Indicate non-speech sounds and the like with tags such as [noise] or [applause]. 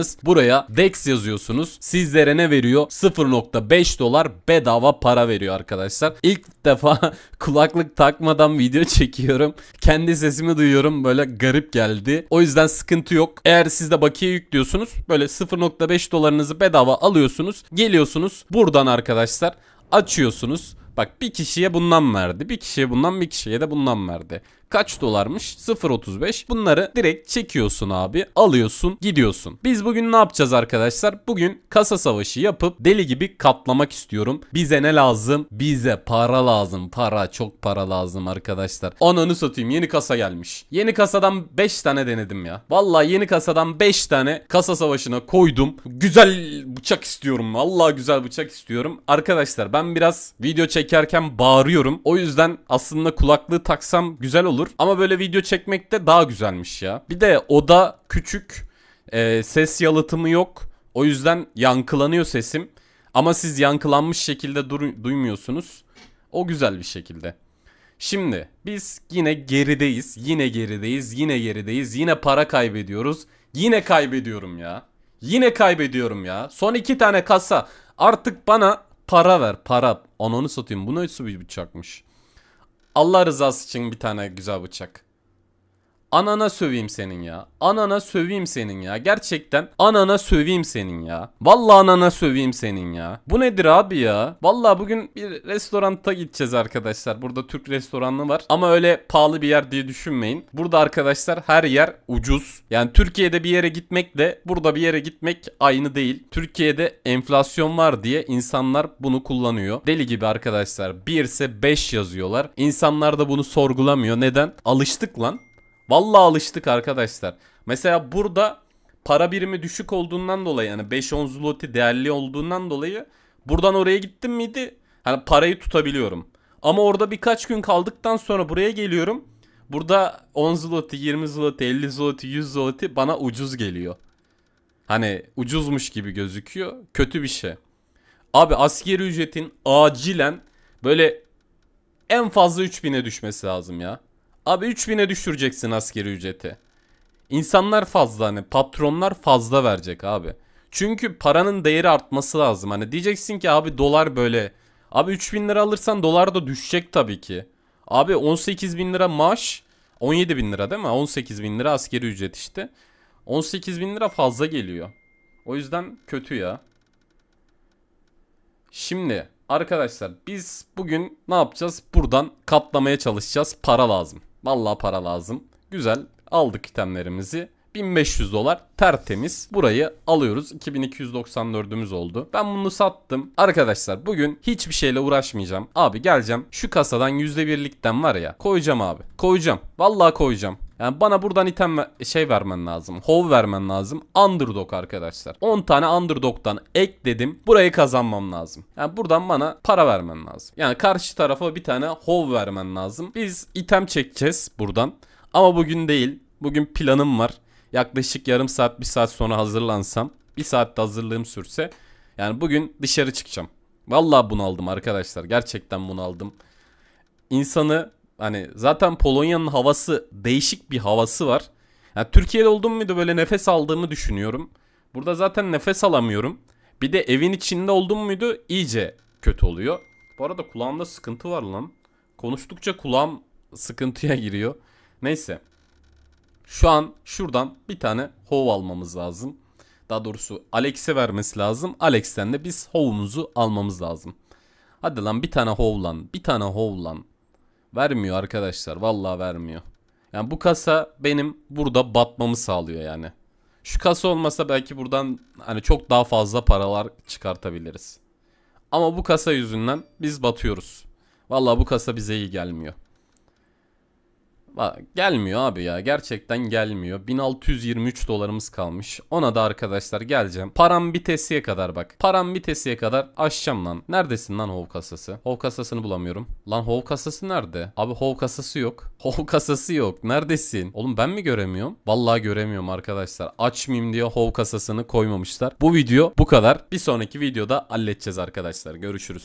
istiyorsanız buraya DEX yazıyorsunuz. Sizlere ne veriyor? 0.5 dolar bedava para veriyor arkadaşlar. İlk defa [laughs] kulaklık takmadan video çekiyorum. Kendi sesimi duyuyorum böyle garip geldi. O yüzden sıkıntı yok. Eğer siz de bakiye yüklüyorsunuz böyle 0.5 dolarınızı bedava alıyorsunuz. Geliyorsunuz buradan arkadaşlar açıyorsunuz. Bak bir kişiye bundan verdi. Bir kişiye bundan bir kişiye de bundan verdi. Kaç dolarmış? 0.35. Bunları direkt çekiyorsun abi. Alıyorsun gidiyorsun. Biz bugün ne yapacağız arkadaşlar? Bugün kasa savaşı yapıp deli gibi katlamak istiyorum. Bize ne lazım? Bize para lazım. Para çok para lazım arkadaşlar. Ananı satayım yeni kasa gelmiş. Yeni kasadan 5 tane denedim ya. Valla yeni kasadan 5 tane kasa savaşına koydum. Güzel bıçak istiyorum. Valla güzel bıçak istiyorum. Arkadaşlar ben biraz video çek çekerken bağırıyorum. O yüzden aslında kulaklığı taksam güzel olur. Ama böyle video çekmek de daha güzelmiş ya. Bir de oda küçük. E, ses yalıtımı yok. O yüzden yankılanıyor sesim. Ama siz yankılanmış şekilde duymuyorsunuz. O güzel bir şekilde. Şimdi biz yine gerideyiz. Yine gerideyiz. Yine gerideyiz. Yine para kaybediyoruz. Yine kaybediyorum ya. Yine kaybediyorum ya. Son iki tane kasa. Artık bana Para ver para. Ananı satayım. Bu nasıl bir bıçakmış. Allah rızası için bir tane güzel bıçak. Anana söveyim senin ya. Anana söveyim senin ya. Gerçekten anana söveyim senin ya. Vallahi anana söveyim senin ya. Bu nedir abi ya? Vallahi bugün bir restoranta gideceğiz arkadaşlar. Burada Türk restoranı var. Ama öyle pahalı bir yer diye düşünmeyin. Burada arkadaşlar her yer ucuz. Yani Türkiye'de bir yere gitmek de burada bir yere gitmek aynı değil. Türkiye'de enflasyon var diye insanlar bunu kullanıyor. Deli gibi arkadaşlar. 1 ise 5 yazıyorlar. İnsanlar da bunu sorgulamıyor. Neden? Alıştık lan. Vallahi alıştık arkadaşlar. Mesela burada para birimi düşük olduğundan dolayı yani 5-10 zloty değerli olduğundan dolayı buradan oraya gittim miydi? Hani parayı tutabiliyorum. Ama orada birkaç gün kaldıktan sonra buraya geliyorum. Burada 10 zloty, 20 zloty, 50 zloty, 100 zloty bana ucuz geliyor. Hani ucuzmuş gibi gözüküyor. Kötü bir şey. Abi askeri ücretin acilen böyle en fazla 3000'e düşmesi lazım ya. Abi 3000'e düşüreceksin askeri ücreti. İnsanlar fazla hani patronlar fazla verecek abi. Çünkü paranın değeri artması lazım. Hani diyeceksin ki abi dolar böyle. Abi 3000 lira alırsan dolar da düşecek tabii ki. Abi 18 bin lira maaş 17 bin lira değil mi? 18 bin lira askeri ücret işte. 18 bin lira fazla geliyor. O yüzden kötü ya. Şimdi arkadaşlar biz bugün ne yapacağız? Buradan katlamaya çalışacağız. Para lazım. Vallahi para lazım. Güzel. Aldık itemlerimizi. 1500 dolar tertemiz. Burayı alıyoruz. 2294'ümüz oldu. Ben bunu sattım. Arkadaşlar bugün hiçbir şeyle uğraşmayacağım. Abi geleceğim. Şu kasadan %1'likten var ya. Koyacağım abi. Koyacağım. Vallahi koyacağım. Yani bana buradan item şey vermen lazım. Hov vermen lazım. Underdog arkadaşlar. 10 tane underdog'dan ekledim. Burayı kazanmam lazım. Yani buradan bana para vermen lazım. Yani karşı tarafa bir tane hov vermen lazım. Biz item çekeceğiz buradan. Ama bugün değil. Bugün planım var. Yaklaşık yarım saat bir saat sonra hazırlansam. Bir saatte hazırlığım sürse. Yani bugün dışarı çıkacağım. Vallahi bunaldım arkadaşlar. Gerçekten bunaldım. İnsanı Hani zaten Polonya'nın havası değişik bir havası var. Yani Türkiye'de oldum muydu böyle nefes aldığımı düşünüyorum. Burada zaten nefes alamıyorum. Bir de evin içinde oldum muydu iyice kötü oluyor. Bu arada kulağımda sıkıntı var lan. Konuştukça kulağım sıkıntıya giriyor. Neyse. Şu an şuradan bir tane hov almamız lazım. Daha doğrusu Alex'e vermesi lazım. Alex'ten de biz hovumuzu almamız lazım. Hadi lan bir tane hov lan. Bir tane hov lan. Vermiyor arkadaşlar. Vallahi vermiyor. Yani bu kasa benim burada batmamı sağlıyor yani. Şu kasa olmasa belki buradan hani çok daha fazla paralar çıkartabiliriz. Ama bu kasa yüzünden biz batıyoruz. Vallahi bu kasa bize iyi gelmiyor. Bak, gelmiyor abi ya gerçekten gelmiyor. 1623 dolarımız kalmış. Ona da arkadaşlar geleceğim. Param bitesiye kadar bak. Param bitesiye kadar aşacağım lan. Neredesin lan hov kasası? Hov kasasını bulamıyorum. Lan hov kasası nerede? Abi hov kasası yok. [laughs] Hov kasası yok. Neredesin? Oğlum ben mi göremiyorum? Vallahi göremiyorum arkadaşlar. Açmayayım diye hov kasasını koymamışlar. Bu video bu kadar. Bir sonraki videoda halledeceğiz arkadaşlar. Görüşürüz.